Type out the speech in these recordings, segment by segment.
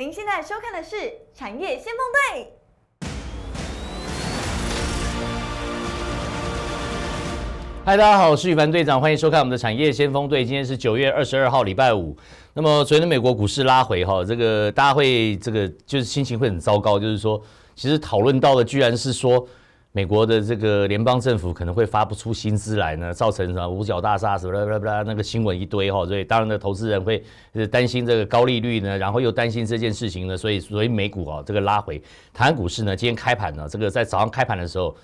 您现在收看的是《产业先锋队》。嗨，大家好，我是宇凡队长，欢迎收看我们的《产业先锋队》。今天是九月二十二号，礼拜五。那么昨天的美国股市拉回哈，这个大家会这个就是心情会很糟糕，就是说，其实讨论到的居然是说。美国的这个联邦政府可能会发不出薪资来呢，造成什么五角大厦什么啦啦啦那个新闻一堆哈，所以当然的投资人会担心这个高利率呢，然后又担心这件事情呢，所以所以美股啊这个拉回，台湾股市呢今天开盘呢，这个在早上开盘的时候，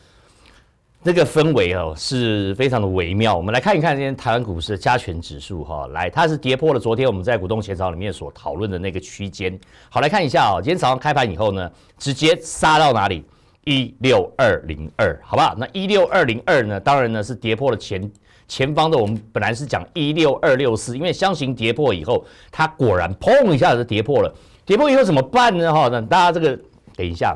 这个氛围哦是非常的微妙。我们来看一看今天台湾股市的加权指数哈，来它是跌破了昨天我们在股东前场里面所讨论的那个区间，好来看一下哦，今天早上开盘以后呢，直接杀到哪里？一六二零二，好吧，那一六二零二呢？当然呢是跌破了前前方的。我们本来是讲一六二六四，因为箱型跌破以后，它果然砰一下子跌破了。跌破以后怎么办呢？哈，那大家这个等一下，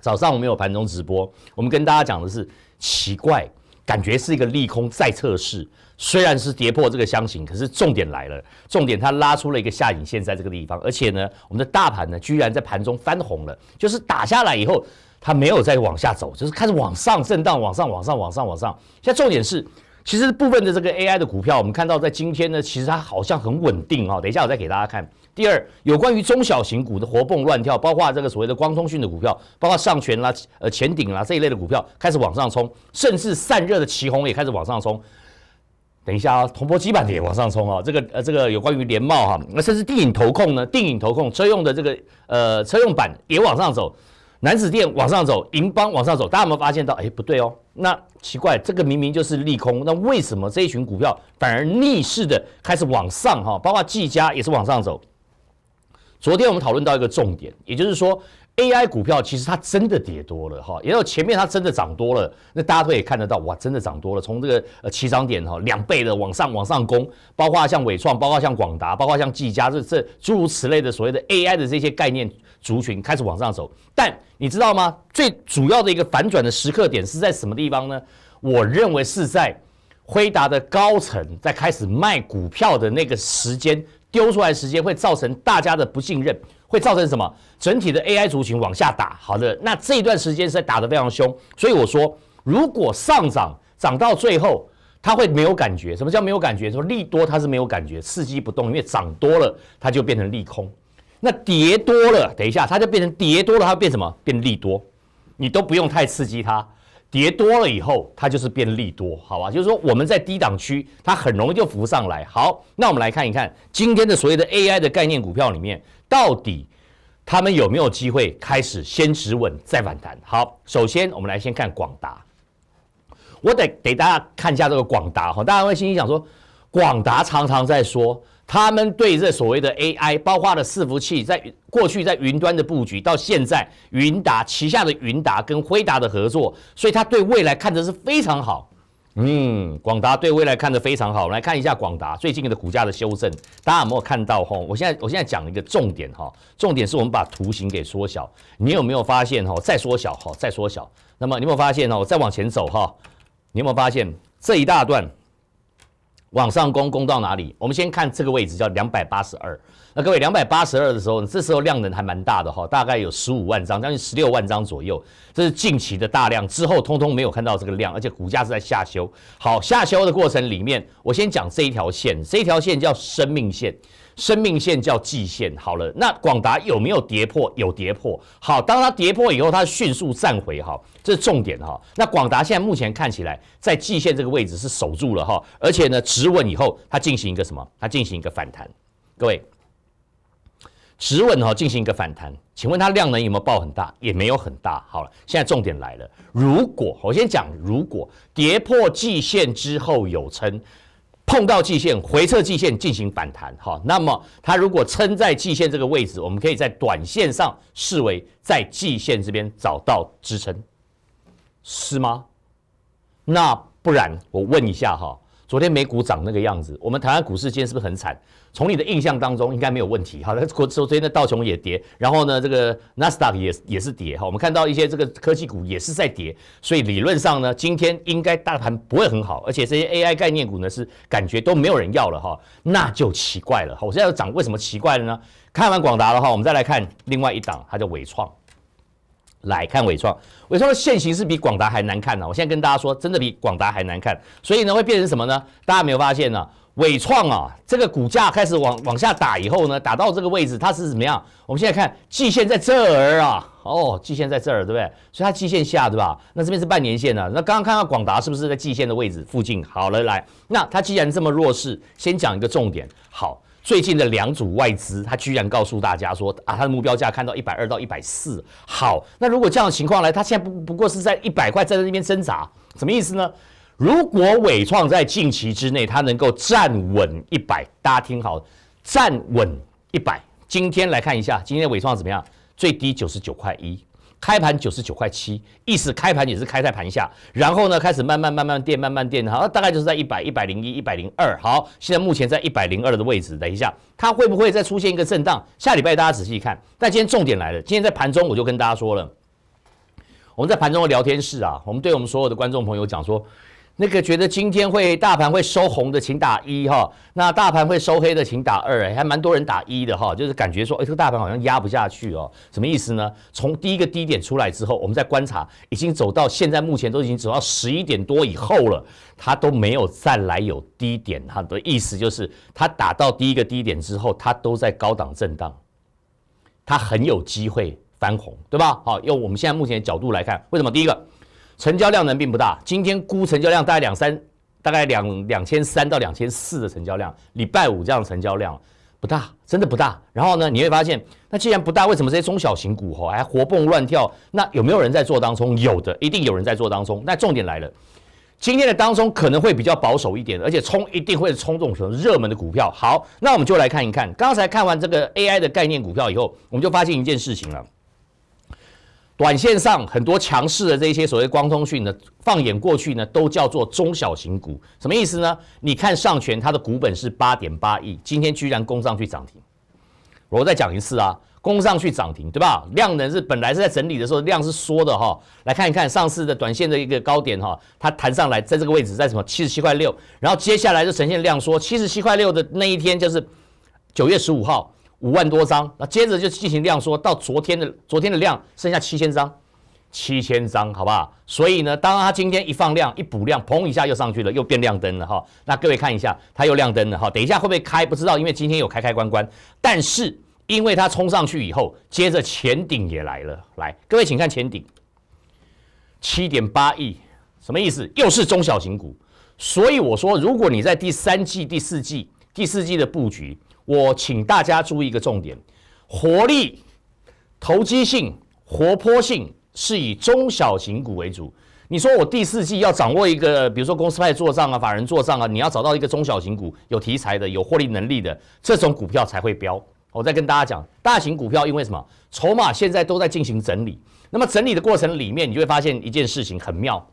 早上我们有盘中直播，我们跟大家讲的是奇怪，感觉是一个利空再测试。虽然是跌破这个箱型，可是重点来了，重点它拉出了一个下影线，在这个地方，而且呢，我们的大盘呢居然在盘中翻红了，就是打下来以后。它没有再往下走，就是开始往上震荡，往上，往上，往上，往上。现在重点是，其实部分的这个 AI 的股票，我们看到在今天呢，其实它好像很稳定啊。等一下，我再给大家看。第二，有关于中小型股的活蹦乱跳，包括这个所谓的光通讯的股票，包括上全啦、呃前顶啦这一类的股票开始往上冲，甚至散热的旗红也开始往上冲。等一下啊，铜箔基板也往上冲啊。这个呃，这个有关于联茂哈，那甚至电影投控呢，电影投控车用的这个呃车用板也往上走。男子店往上走，银邦往上走，大家有没有发现到？哎，不对哦，那奇怪，这个明明就是利空，那为什么这一群股票反而逆势的开始往上哈？包括技嘉也是往上走。昨天我们讨论到一个重点，也就是说。AI 股票其实它真的跌多了哈，也有前面它真的涨多了，那大家都可以看得到哇，真的涨多了，从这个起涨点哈两倍的往上往上攻，包括像伟创，包括像广达，包括像技嘉，这这诸如此类的所谓的 AI 的这些概念族群开始往上走。但你知道吗？最主要的一个反转的时刻点是在什么地方呢？我认为是在辉达的高层在开始卖股票的那个时间丢出来时间，会造成大家的不信任。会造成什么？整体的 AI 族群往下打，好的，那这一段时间是在打的非常凶，所以我说，如果上涨涨到最后，它会没有感觉。什么叫没有感觉？说利多它是没有感觉，刺激不动，因为涨多了它就变成利空。那跌多了，等一下它就变成跌多了，它变什么？变利多，你都不用太刺激它。跌多了以后，它就是变利多，好吧？就是说我们在低档区，它很容易就浮上来。好，那我们来看一看今天的所谓的 AI 的概念股票里面，到底他们有没有机会开始先止稳再反弹？好，首先我们来先看广达，我得给大家看一下这个广达哈，大家会心想说，广达常常在说。他们对这所谓的 AI，包括了伺服器，在过去在云端的布局，到现在云达旗下的云达跟辉达的合作，所以他对未来看的是非常好。嗯，广达对未来看的非常好。来看一下广达最近的股价的修正，大家有没有看到哈？我现在我现在讲一个重点哈，重点是我们把图形给缩小。你有没有发现哈？再缩小哈，再缩小。那么你有没有发现哈？我再往前走哈，你有没有发现这一大段？往上攻，攻到哪里？我们先看这个位置，叫两百八十二。那各位，两百八十二的时候，这时候量能还蛮大的哈，大概有十五万张，将近十六万张左右。这是近期的大量，之后通通没有看到这个量，而且股价是在下修。好，下修的过程里面，我先讲这一条线，这条线叫生命线。生命线叫季线，好了，那广达有没有跌破？有跌破，好，当它跌破以后，它迅速站回，哈，这是重点，哈。那广达现在目前看起来在季线这个位置是守住了，哈，而且呢，止稳以后，它进行一个什么？它进行一个反弹，各位，止稳哈，进行一个反弹，请问它量能有没有爆很大？也没有很大，好了，现在重点来了，如果我先讲，如果跌破季线之后有撑。碰到季线回撤季线进行反弹哈，那么它如果撑在季线这个位置，我们可以在短线上视为在季线这边找到支撑，是吗？那不然我问一下哈。昨天美股涨那个样子，我们台湾股市今天是不是很惨？从你的印象当中应该没有问题。好的，国昨天的道琼也跌，然后呢，这个纳斯达克也也是跌哈。我们看到一些这个科技股也是在跌，所以理论上呢，今天应该大盘不会很好，而且这些 AI 概念股呢是感觉都没有人要了哈，那就奇怪了。我现在要讲为什么奇怪了呢？看完广达的话，我们再来看另外一档，它叫伟创。来看伟创，伟创的现形是比广达还难看呢。我现在跟大家说，真的比广达还难看，所以呢会变成什么呢？大家没有发现呢？伟创啊，这个股价开始往往下打以后呢，打到这个位置它是怎么样？我们现在看季线在这儿啊，哦，季线在这儿，对不对？所以它季线下对吧？那这边是半年线啊。那刚刚看到广达是不是在季线的位置附近？好了，来，那它既然这么弱势，先讲一个重点，好。最近的两组外资，他居然告诉大家说啊，他的目标价看到一百二到一百四。好，那如果这样的情况来，他现在不不过是在一百块站在那边挣扎，什么意思呢？如果伟创在近期之内，他能够站稳一百，大家听好，站稳一百。今天来看一下，今天伟创怎么样？最低九十九块一。开盘九十九块七，意思开盘也是开在盘下，然后呢开始慢慢慢慢垫，慢慢垫好，大概就是在一百一百零一、一百零二。好，现在目前在一百零二的位置。等一下，它会不会再出现一个震荡？下礼拜大家仔细看。但今天重点来了，今天在盘中我就跟大家说了，我们在盘中的聊天室啊，我们对我们所有的观众朋友讲说。那个觉得今天会大盘会收红的，请打一哈。那大盘会收黑的，请打二。还蛮多人打一的哈，就是感觉说，哎，这个大盘好像压不下去哦。什么意思呢？从第一个低点出来之后，我们在观察，已经走到现在目前都已经走到十一点多以后了，它都没有再来有低点。它的意思就是，它打到第一个低点之后，它都在高档震荡，它很有机会翻红，对吧？好，用我们现在目前的角度来看，为什么第一个？成交量呢并不大，今天估成交量大概两三，大概两两千三到两千四的成交量，礼拜五这样的成交量不大，真的不大。然后呢，你会发现，那既然不大，为什么这些中小型股哦还活蹦乱跳？那有没有人在做当中？有的，一定有人在做当中。那重点来了，今天的当中可能会比较保守一点，而且冲一定会冲这种热门的股票。好，那我们就来看一看，刚才看完这个 AI 的概念股票以后，我们就发现一件事情了。短线上很多强势的这些所谓光通讯呢，放眼过去呢，都叫做中小型股。什么意思呢？你看上全，它的股本是八点八亿，今天居然攻上去涨停。我再讲一次啊，攻上去涨停，对吧？量能是本来是在整理的时候量是缩的哈。来看一看上市的短线的一个高点哈，它弹上来在这个位置，在什么七十七块六？然后接下来就呈现量缩，七十七块六的那一天就是九月十五号。五万多张，那接着就进行量缩，到昨天的昨天的量剩下七千张，七千张，好不好？所以呢，当它今天一放量，一补量，砰一下又上去了，又变亮灯了哈。那各位看一下，它又亮灯了哈。等一下会不会开？不知道，因为今天有开开关关。但是因为它冲上去以后，接着前顶也来了，来，各位请看前顶，七点八亿，什么意思？又是中小型股。所以我说，如果你在第三季、第四季、第四季的布局。我请大家注意一个重点：活力、投机性、活泼性是以中小型股为主。你说我第四季要掌握一个，比如说公司派做账啊、法人做账啊，你要找到一个中小型股有题材的、有获利能力的这种股票才会飙。我再跟大家讲，大型股票因为什么？筹码现在都在进行整理，那么整理的过程里面，你就会发现一件事情很妙：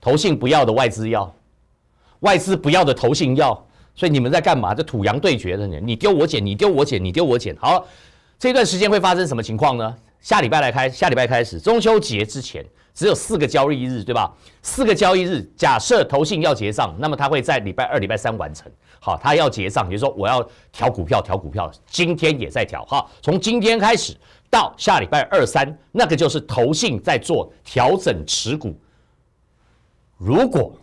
投信不要的外资要，外资不要的投信要。所以你们在干嘛？这土洋对决的呢？你丢我捡，你丢我捡，你丢我捡。好，这段时间会发生什么情况呢？下礼拜来开，下礼拜开始，中秋节之前只有四个交易日，对吧？四个交易日，假设投信要结账，那么他会在礼拜二、礼拜三完成。好，他要结账，比如说我要调股票，调股票，今天也在调。好，从今天开始到下礼拜二、三，那个就是投信在做调整持股。如果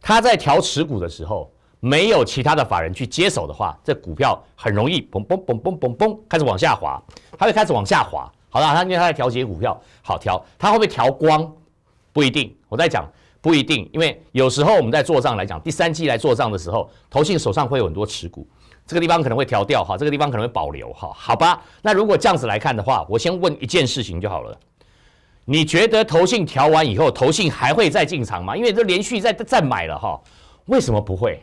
他在调持股的时候，没有其他的法人去接手的话，这股票很容易嘣嘣嘣嘣嘣嘣开始往下滑，它会开始往下滑。好了，它因为它在调节股票，好调，它会不会调光？不一定，我在讲不一定，因为有时候我们在做账来讲，第三季来做账的时候，投信手上会有很多持股，这个地方可能会调掉哈，这个地方可能会保留哈，好吧？那如果这样子来看的话，我先问一件事情就好了，你觉得投信调完以后，投信还会再进场吗？因为这连续再再买了哈，为什么不会？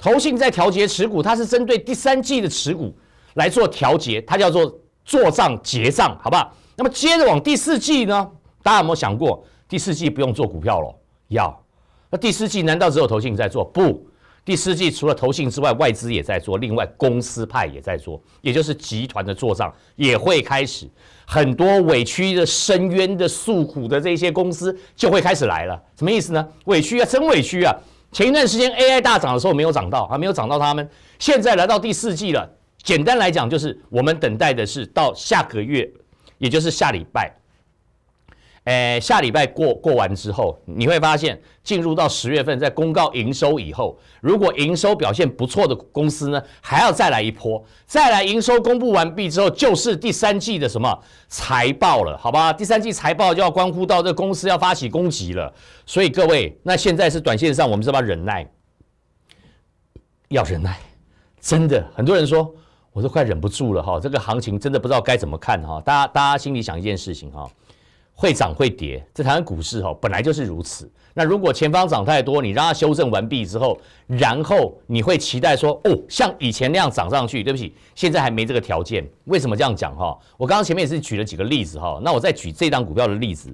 投信在调节持股，它是针对第三季的持股来做调节，它叫做做账结账，好不好？那么接着往第四季呢？大家有没有想过，第四季不用做股票了？要？那第四季难道只有投信在做？不，第四季除了投信之外，外资也在做，另外公司派也在做，也就是集团的做账也会开始，很多委屈的、深渊的、诉苦的这些公司就会开始来了。什么意思呢？委屈啊，真委屈啊！前一段时间 A.I. 大涨的时候没有涨到，还没有涨到他们。现在来到第四季了，简单来讲就是我们等待的是到下个月，也就是下礼拜。诶，下礼拜过过完之后，你会发现进入到十月份，在公告营收以后，如果营收表现不错的公司呢，还要再来一波，再来营收公布完毕之后，就是第三季的什么财报了，好吧？第三季财报就要关乎到这公司要发起攻击了，所以各位，那现在是短线上，我们是要忍耐，要忍耐，真的，很多人说我都快忍不住了哈，这个行情真的不知道该怎么看哈，大家大家心里想一件事情哈。会涨会跌，这台湾股市哈，本来就是如此。那如果前方涨太多，你让它修正完毕之后，然后你会期待说，哦，像以前那样涨上去。对不起，现在还没这个条件。为什么这样讲哈？我刚刚前面也是举了几个例子哈，那我再举这张股票的例子，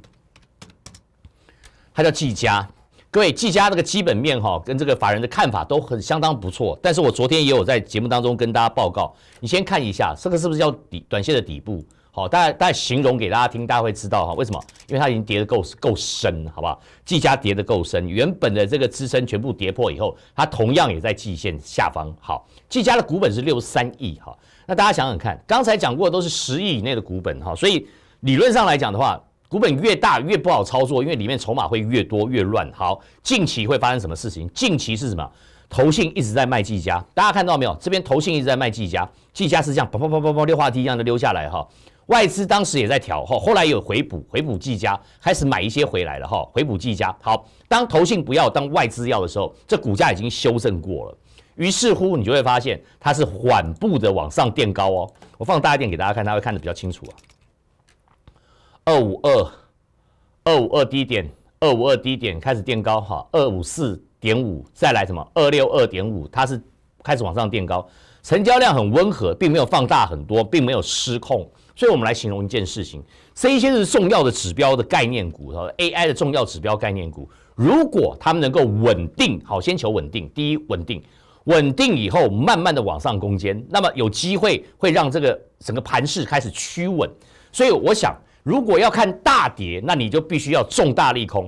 它叫技嘉。各位，技嘉这个基本面哈，跟这个法人的看法都很相当不错。但是我昨天也有在节目当中跟大家报告，你先看一下，这个是不是叫底短线的底部？好，大家大家形容给大家听，大家会知道哈，为什么？因为它已经跌得够够深，好不好？季家跌得够深，原本的这个支撑全部跌破以后，它同样也在季线下方。好，季家的股本是六十三亿哈，那大家想想看，刚才讲过都是十亿以内的股本哈，所以理论上来讲的话，股本越大越不好操作，因为里面筹码会越多越乱。好，近期会发生什么事情？近期是什么？投信一直在卖季家，大家看到没有？这边投信一直在卖季家，季家是这样啪啪啪啪啪六滑梯一样的溜下来哈。外资当时也在调哈，后来有回补，回补技佳开始买一些回来了哈，回补技佳。好，当投信不要，当外资要的时候，这股价已经修正过了。于是乎，你就会发现它是缓步的往上垫高哦。我放大一点给大家看，它会看得比较清楚啊。二五二，二五二低点，二五二低点开始垫高哈，二五四点五，再来什么二六二点五，它是开始往上垫高，成交量很温和，并没有放大很多，并没有失控。所以，我们来形容一件事情，这些是重要的指标的概念股，哈，AI 的重要指标概念股，如果他们能够稳定，好，先求稳定，第一稳定，稳定以后，慢慢的往上攻坚，那么有机会会让这个整个盘势开始趋稳。所以，我想，如果要看大跌，那你就必须要重大利空。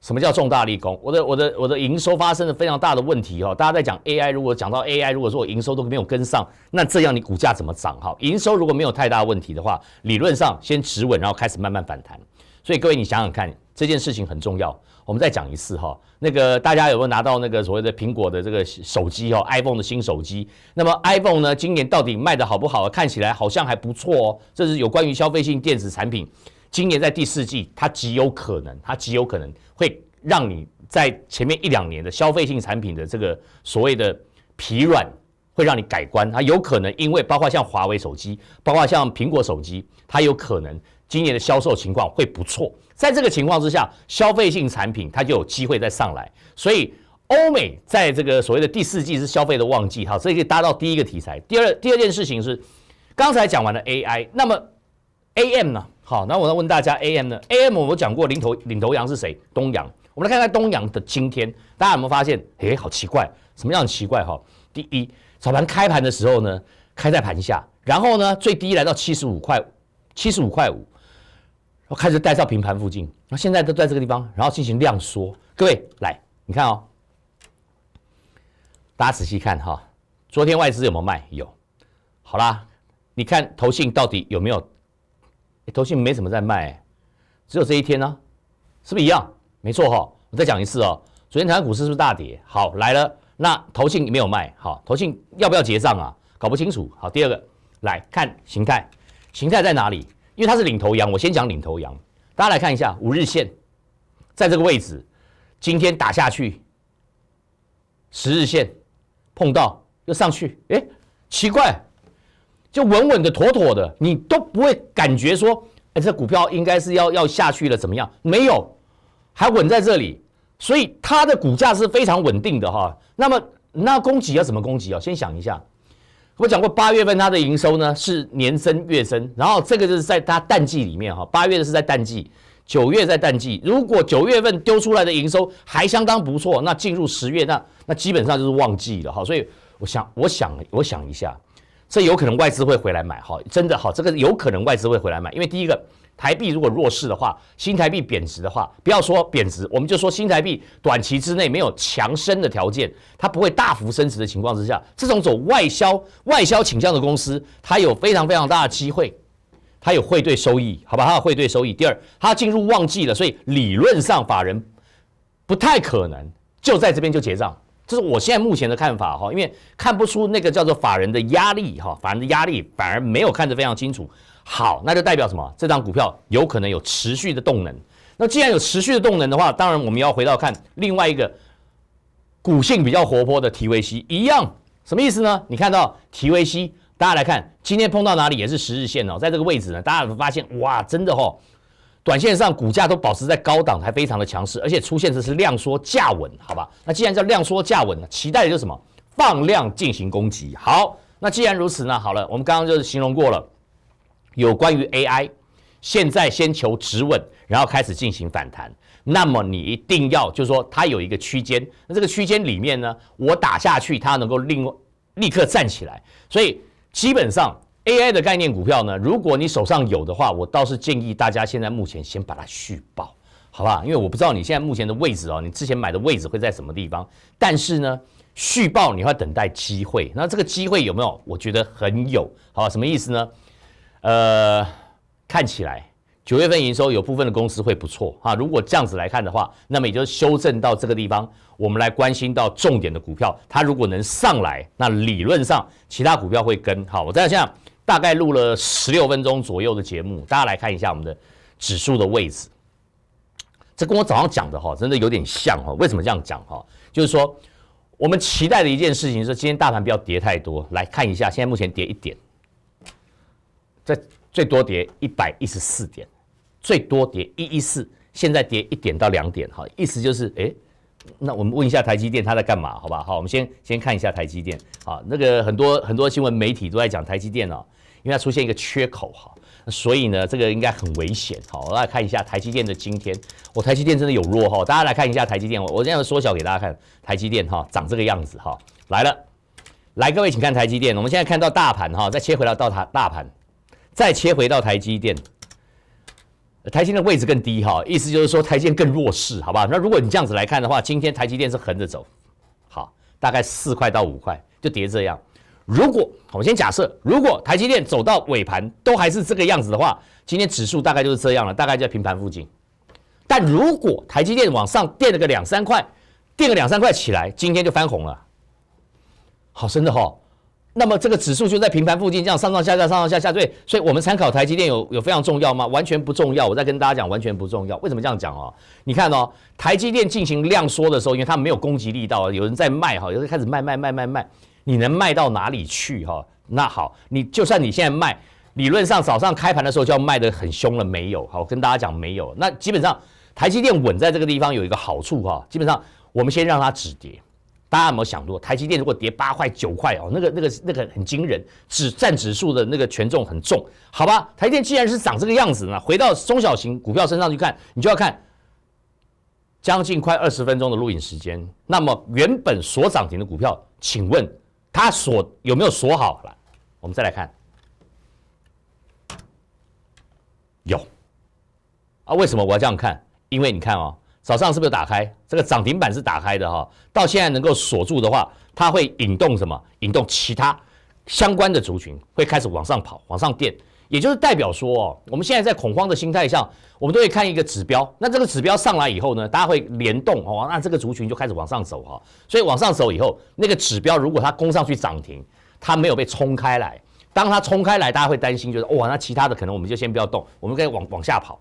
什么叫重大立功？我的我的我的营收发生了非常大的问题哦。大家在讲 AI，如果讲到 AI，如果说我营收都没有跟上，那这样你股价怎么涨？哈，营收如果没有太大问题的话，理论上先止稳，然后开始慢慢反弹。所以各位，你想想看，这件事情很重要。我们再讲一次哈，那个大家有没有拿到那个所谓的苹果的这个手机哦，iPhone 的新手机？那么 iPhone 呢，今年到底卖的好不好？看起来好像还不错哦。这是有关于消费性电子产品。今年在第四季，它极有可能，它极有可能会让你在前面一两年的消费性产品的这个所谓的疲软，会让你改观。它有可能因为包括像华为手机，包括像苹果手机，它有可能今年的销售情况会不错。在这个情况之下，消费性产品它就有机会再上来。所以，欧美在这个所谓的第四季是消费的旺季，哈，所以以搭到第一个题材。第二，第二件事情是刚才讲完了 AI，那么 AM 呢？好，那我来问大家，A M 呢？A M 我讲过领头领头羊是谁？东阳。我们来看看东阳的今天，大家有没有发现？哎，好奇怪，什么样奇怪？哈，第一，早盘开盘的时候呢，开在盘下，然后呢，最低来到七十五块，七十五块五，然后开始带到平盘附近，那现在都在这个地方，然后进行量缩。各位来，你看哦，大家仔细看哈，昨天外资有没有卖？有。好啦，你看投信到底有没有？投信没什么在卖，只有这一天呢，是不是一样？没错哈，我再讲一次哦。昨天台湾股市是不是大跌？好来了，那投信没有卖，好，投信要不要结账啊？搞不清楚。好，第二个来看形态，形态在哪里？因为它是领头羊，我先讲领头羊。大家来看一下，五日线在这个位置，今天打下去，十日线碰到又上去，哎，奇怪。就稳稳的、妥妥的，你都不会感觉说，哎，这股票应该是要要下去了，怎么样？没有，还稳在这里，所以它的股价是非常稳定的哈。那么那供给要怎么供给啊？先想一下，我讲过八月份它的营收呢是年增月增，然后这个就是在它淡季里面哈，八月的是在淡季，九月在淡季。如果九月份丢出来的营收还相当不错，那进入十月，那那基本上就是旺季了哈。所以我想，我想，我想一下。这有可能外资会回来买，哈，真的，哈，这个有可能外资会回来买，因为第一个，台币如果弱势的话，新台币贬值的话，不要说贬值，我们就说新台币短期之内没有强升的条件，它不会大幅升值的情况之下，这种走外销、外销倾向的公司，它有非常非常大的机会，它有汇兑收益，好吧，它有汇兑收益。第二，它进入旺季了，所以理论上法人不太可能就在这边就结账。这是我现在目前的看法哈，因为看不出那个叫做法人的压力哈，法人的压力反而没有看得非常清楚。好，那就代表什么？这张股票有可能有持续的动能。那既然有持续的动能的话，当然我们要回到看另外一个股性比较活泼的 TVC 一样，什么意思呢？你看到 TVC，大家来看今天碰到哪里也是十日线哦，在这个位置呢，大家发现哇，真的哈。短线上股价都保持在高档，还非常的强势，而且出现的是量缩价稳，好吧？那既然叫量缩价稳呢，期待的就是什么？放量进行攻击。好，那既然如此呢？好了，我们刚刚就是形容过了，有关于 AI，现在先求止稳，然后开始进行反弹。那么你一定要就是说它有一个区间，那这个区间里面呢，我打下去它能够另立刻站起来，所以基本上。A I 的概念股票呢？如果你手上有的话，我倒是建议大家现在目前先把它续报，好不好？因为我不知道你现在目前的位置哦，你之前买的位置会在什么地方？但是呢，续报你要等待机会，那这个机会有没有？我觉得很有，好，什么意思呢？呃，看起来九月份营收有部分的公司会不错啊。如果这样子来看的话，那么也就修正到这个地方，我们来关心到重点的股票，它如果能上来，那理论上其他股票会跟。好，我再想想。大概录了十六分钟左右的节目，大家来看一下我们的指数的位置。这跟我早上讲的哈，真的有点像哈。为什么这样讲哈？就是说，我们期待的一件事情是今天大盘不要跌太多。来看一下，现在目前跌一点，在最多跌一百一十四点，最多跌一一四，现在跌一点到两点哈。意思就是，哎，那我们问一下台积电，它在干嘛？好吧，好，我们先先看一下台积电。好，那个很多很多新闻媒体都在讲台积电哦。因为它出现一个缺口哈，所以呢，这个应该很危险哈。我来看一下台积电的今天，我台积电真的有弱哈。大家来看一下台积电，我我这样缩小给大家看，台积电哈，长这个样子哈。来了，来各位请看台积电，我们现在看到大盘哈，再切回到到它大盘，再切回到台积电，台积电的位置更低哈，意思就是说台积电更弱势，好吧？那如果你这样子来看的话，今天台积电是横着走，好，大概四块到五块就跌这样。如果我们先假设，如果台积电走到尾盘都还是这个样子的话，今天指数大概就是这样了，大概在平盘附近。但如果台积电往上垫了个两三块，垫个两三块起来，今天就翻红了，好深的哈。那么这个指数就在平盘附近这样上上下下、上上下下，所以所以我们参考台积电有有非常重要吗？完全不重要。我再跟大家讲，完全不重要。为什么这样讲哦？你看哦，台积电进行量缩的时候，因为它没有攻击力道，有人在卖哈，有人开始卖卖卖卖卖。你能卖到哪里去哈？那好，你就算你现在卖，理论上早上开盘的时候就要卖的很凶了，没有？好，跟大家讲没有。那基本上台积电稳在这个地方有一个好处哈，基本上我们先让它止跌。大家有没有想过，台积电如果跌八块九块哦，那个那个那个很惊人，指占指数的那个权重很重，好吧？台积电既然是涨这个样子呢，回到中小型股票身上去看，你就要看将近快二十分钟的录影时间，那么原本所涨停的股票，请问？它锁，有没有锁好了？我们再来看，有。啊，为什么我要这样看？因为你看哦，早上是不是打开这个涨停板是打开的哈？到现在能够锁住的话，它会引动什么？引动其他相关的族群会开始往上跑，往上垫。也就是代表说，我们现在在恐慌的心态下，我们都会看一个指标。那这个指标上来以后呢，大家会联动哦，那这个族群就开始往上走哈。所以往上走以后，那个指标如果它攻上去涨停，它没有被冲开来，当它冲开来，大家会担心，就是哇，那其他的可能我们就先不要动，我们可以往往下跑。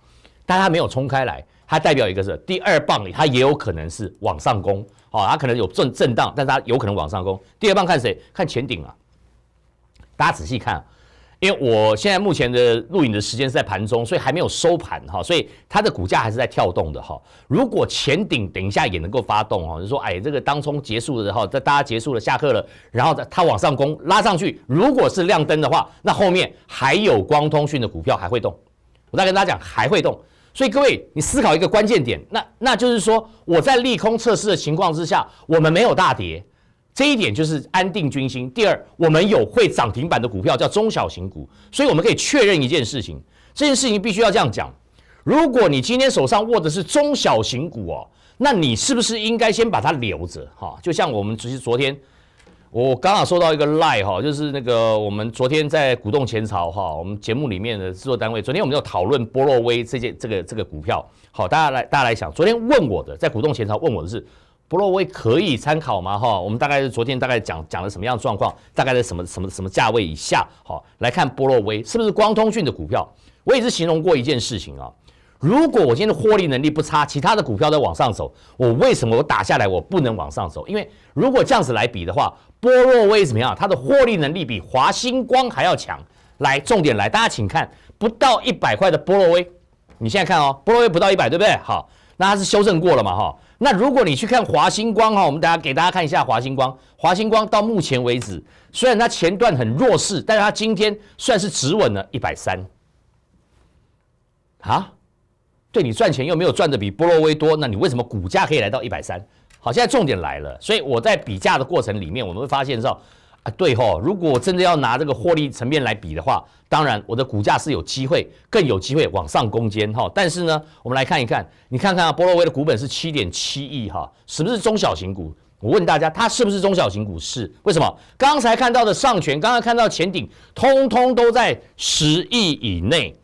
但它没有冲开来，它代表一个是第二棒里，它也有可能是往上攻，哦，它可能有震震荡，但它有可能往上攻。第二棒看谁？看前顶啊！大家仔细看。因为我现在目前的录影的时间是在盘中，所以还没有收盘哈，所以它的股价还是在跳动的哈。如果前顶等一下也能够发动哈，就是说，哎，这个当冲结束了哈，在大家结束了下课了，然后它它往上攻拉上去，如果是亮灯的话，那后面还有光通讯的股票还会动，我再跟大家讲还会动。所以各位，你思考一个关键点，那那就是说，我在利空测试的情况之下，我们没有大跌。这一点就是安定军心。第二，我们有会涨停板的股票，叫中小型股，所以我们可以确认一件事情。这件事情必须要这样讲：如果你今天手上握的是中小型股哦，那你是不是应该先把它留着？哈，就像我们其实昨天我刚好收到一个赖哈，就是那个我们昨天在股动前朝哈，我们节目里面的制作单位，昨天我们有讨论波洛威这件这个这个股票。好，大家来大家来想，昨天问我的在股动前朝问我的是。波洛威可以参考吗？哈，我们大概是昨天大概讲讲了什么样的状况，大概在什么什么什么价位以下？好，来看波洛威是不是光通讯的股票？我也是形容过一件事情啊，如果我今天的获利能力不差，其他的股票在往上走，我为什么我打下来我不能往上走？因为如果这样子来比的话，波洛威怎么样？它的获利能力比华星光还要强。来，重点来，大家请看，不到一百块的波洛威，你现在看哦，波洛威不到一百，对不对？好。那它是修正过了嘛？哈，那如果你去看华星光哈，我们大家给大家看一下华星光，华星光到目前为止，虽然它前段很弱势，但是它今天算是止稳了，一百三。啊，对你赚钱又没有赚的比波罗威多，那你为什么股价可以来到一百三？好，现在重点来了，所以我在比价的过程里面，我们会发现到。啊，对吼，如果我真的要拿这个获利层面来比的话，当然我的股价是有机会，更有机会往上攻坚哈。但是呢，我们来看一看，你看看啊，波罗威的股本是七点七亿哈，是不是中小型股？我问大家，它是不是中小型股市？为什么？刚才看到的上权，刚刚看到前顶，通通都在十亿以内。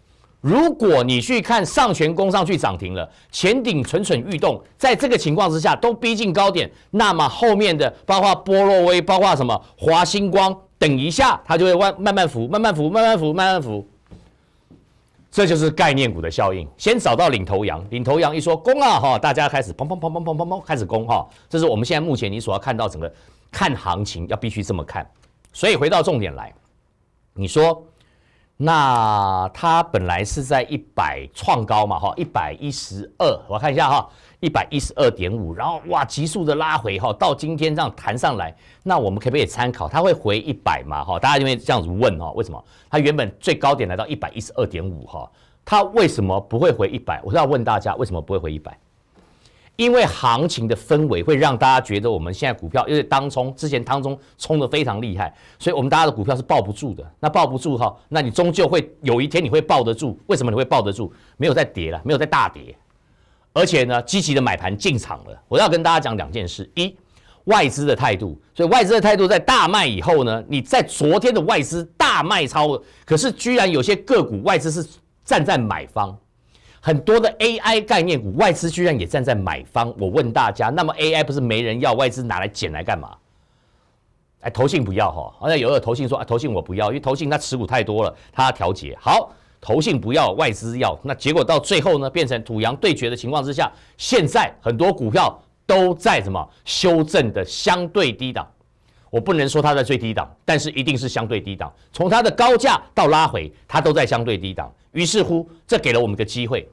如果你去看上权攻上去涨停了，前顶蠢蠢欲动，在这个情况之下都逼近高点，那么后面的包括波洛威，包括什么华星光，等一下它就会慢慢慢浮，慢慢浮，慢慢浮，慢慢浮。这就是概念股的效应。先找到领头羊，领头羊一说攻啊哈，大家开始砰砰砰砰砰砰砰开始攻哈，这是我们现在目前你所要看到整个看行情要必须这么看。所以回到重点来，你说。那它本来是在一百创高嘛，哈，一百一十二，我看一下哈，一百一十二点五，然后哇，急速的拉回哈，到今天这样弹上来，那我们可不可以参考，它会回一百嘛，哈，大家因为这样子问哈，为什么它原本最高点来到一百一十二点五哈，它为什么不会回一百？我要问大家为什么不会回一百？因为行情的氛围会让大家觉得我们现在股票，因为当冲之前当冲冲的非常厉害，所以我们大家的股票是抱不住的。那抱不住哈，那你终究会有一天你会抱得住。为什么你会抱得住？没有在跌了，没有在大跌，而且呢，积极的买盘进场了。我要跟大家讲两件事：一外资的态度，所以外资的态度在大卖以后呢，你在昨天的外资大卖超，可是居然有些个股外资是站在买方。很多的 AI 概念股，外资居然也站在买方。我问大家，那么 AI 不是没人要，外资拿来捡来干嘛？哎，投信不要哈，好像有的投信说啊，投信我不要，因为投信它持股太多了，它调节好。投信不要，外资要，那结果到最后呢，变成土洋对决的情况之下，现在很多股票都在什么修正的相对低档。我不能说它在最低档，但是一定是相对低档。从它的高价到拉回，它都在相对低档。于是乎，这给了我们个机会。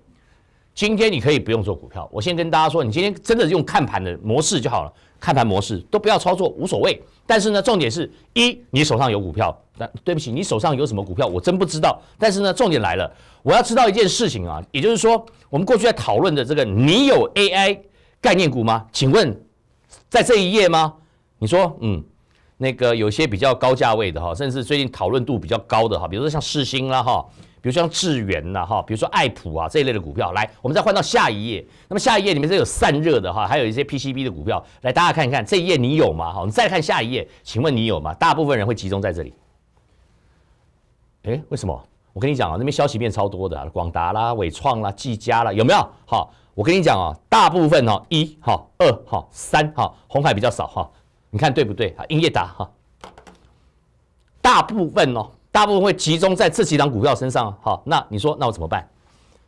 今天你可以不用做股票，我先跟大家说，你今天真的用看盘的模式就好了，看盘模式都不要操作，无所谓。但是呢，重点是一，你手上有股票。但对不起，你手上有什么股票，我真不知道。但是呢，重点来了，我要知道一件事情啊，也就是说，我们过去在讨论的这个，你有 AI 概念股吗？请问，在这一页吗？你说，嗯，那个有些比较高价位的哈，甚至最近讨论度比较高的哈，比如说像世星啦哈。比如像智远呐，哈，比如说爱普啊这一类的股票，来，我们再换到下一页。那么下一页里面是有散热的哈，还有一些 PCB 的股票，来，大家看一看，这页你有吗？好，们再看下一页，请问你有吗？大部分人会集中在这里。哎，为什么？我跟你讲啊，那边消息面超多的，广达啦、伟创啦、技嘉啦，有没有？好，我跟你讲啊，大部分哦，一哈、二哈、三哈，红海比较少哈，你看对不对啊？英业达哈，大部分哦。大部分会集中在这几档股票身上好，那你说那我怎么办？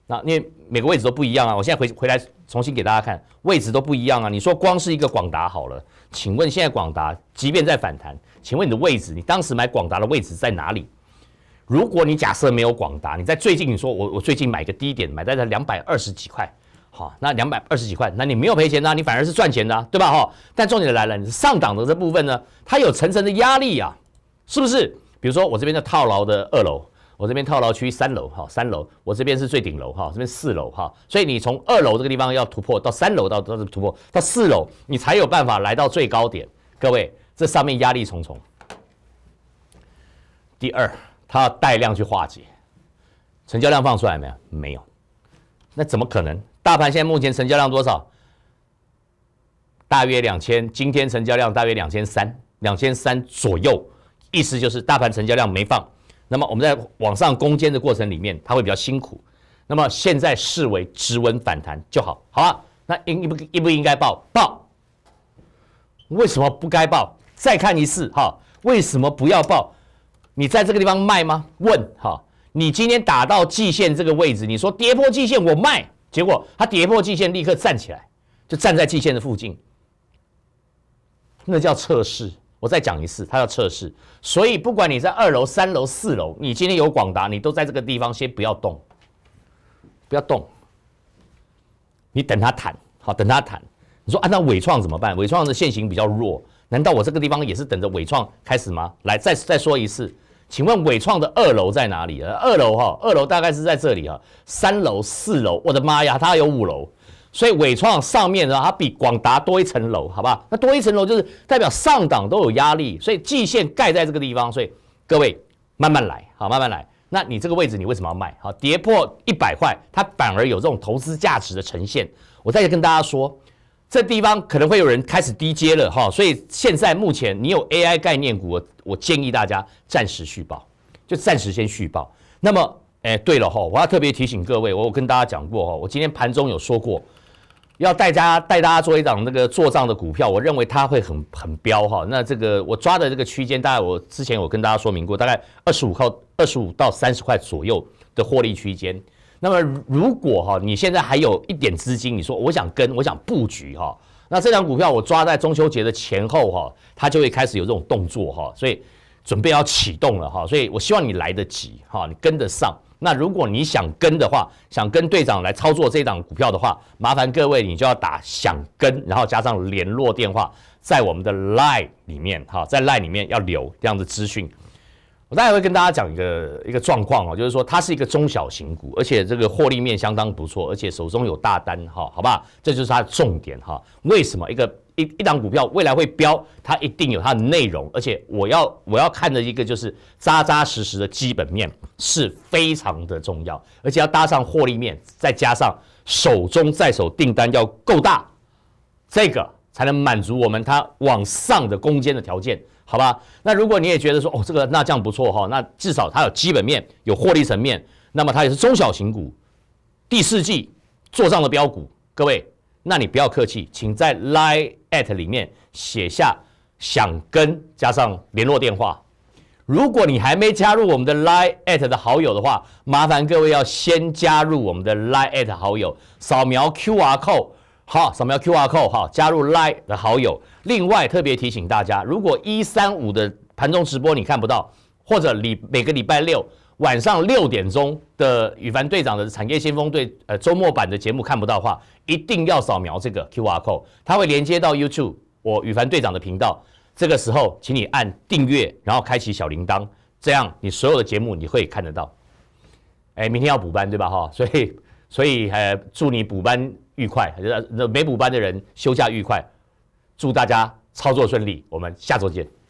那因为每个位置都不一样啊，我现在回回来重新给大家看，位置都不一样啊。你说光是一个广达好了，请问现在广达即便在反弹，请问你的位置，你当时买广达的位置在哪里？如果你假设没有广达，你在最近你说我我最近买个低点，买在了两百二十几块，好，那两百二十几块，那你没有赔钱啊，你反而是赚钱的，对吧？哈，但重点来了，你上档的这部分呢，它有层层的压力呀，是不是？比如说，我这边的套牢的二楼，我这边套牢区三楼，哈，三楼，我这边是最顶楼，哈，这边四楼，哈，所以你从二楼这个地方要突破到三楼，到到突破到四楼，你才有办法来到最高点。各位，这上面压力重重。第二，它要带量去化解，成交量放出来没有？没有。那怎么可能？大盘现在目前成交量多少？大约两千，今天成交量大约两千三，两千三左右。意思就是大盘成交量没放，那么我们在往上攻坚的过程里面，它会比较辛苦。那么现在视为止稳反弹就好，好啊？那应不应不应该报？报？为什么不该报？再看一次，哈？为什么不要报？你在这个地方卖吗？问，哈？你今天打到季线这个位置，你说跌破季线我卖，结果它跌破季线立刻站起来，就站在季线的附近，那叫测试。我再讲一次，他要测试，所以不管你在二楼、三楼、四楼，你今天有广达，你都在这个地方，先不要动，不要动，你等他谈，好，等他谈。你说按照伟创怎么办？伟创的现行比较弱，难道我这个地方也是等着伟创开始吗？来，再再说一次，请问伟创的二楼在哪里？二楼哈，二楼大概是在这里啊。三楼、四楼，我的妈呀，他有五楼。所以伟创上面呢，它比广达多一层楼，好吧？那多一层楼就是代表上档都有压力，所以季线盖在这个地方，所以各位慢慢来，好，慢慢来。那你这个位置你为什么要卖？好，跌破一百块，它反而有这种投资价值的呈现。我再跟大家说，这地方可能会有人开始低阶了，哈。所以现在目前你有 AI 概念股，我我建议大家暂时续报，就暂时先续报。那么，哎，对了，哈，我要特别提醒各位，我跟大家讲过，哈，我今天盘中有说过。要带家带大家做一档那个做账的股票，我认为它会很很彪哈。那这个我抓的这个区间，大概我之前我跟大家说明过，大概二十五块，二十五到三十块左右的获利区间。那么如果哈，你现在还有一点资金，你说我想跟，我想布局哈，那这张股票我抓在中秋节的前后哈，它就会开始有这种动作哈，所以准备要启动了哈，所以我希望你来得及哈，你跟得上。那如果你想跟的话，想跟队长来操作这档股票的话，麻烦各位你就要打想跟，然后加上联络电话，在我们的 Line 里面哈，在 Line 里面要留这样的资讯。我待会会跟大家讲一个一个状况哦，就是说它是一个中小型股，而且这个获利面相当不错，而且手中有大单哈，好吧？这就是它的重点哈。为什么一个？一档股票未来会飙，它一定有它的内容，而且我要我要看的一个就是扎扎实实的基本面是非常的重要，而且要搭上获利面，再加上手中在手订单要够大，这个才能满足我们它往上的攻坚的条件，好吧？那如果你也觉得说哦这个那这样不错哈，那至少它有基本面有获利层面，那么它也是中小型股第四季做账的标股，各位。那你不要客气，请在 Line at 里面写下想跟加上联络电话。如果你还没加入我们的 Line at 的好友的话，麻烦各位要先加入我们的 Line at 好友，扫描 QR code。好，扫描 QR code 哈，加入 Line 的好友。另外特别提醒大家，如果一三五的盘中直播你看不到，或者礼每个礼拜六。晚上六点钟的羽凡队长的产业先锋队，呃，周末版的节目看不到话，一定要扫描这个 Q R code，它会连接到 YouTube 我羽凡队长的频道。这个时候，请你按订阅，然后开启小铃铛，这样你所有的节目你会看得到。哎，明天要补班对吧？哈，所以所以呃，祝你补班愉快，没补班的人休假愉快，祝大家操作顺利，我们下周见。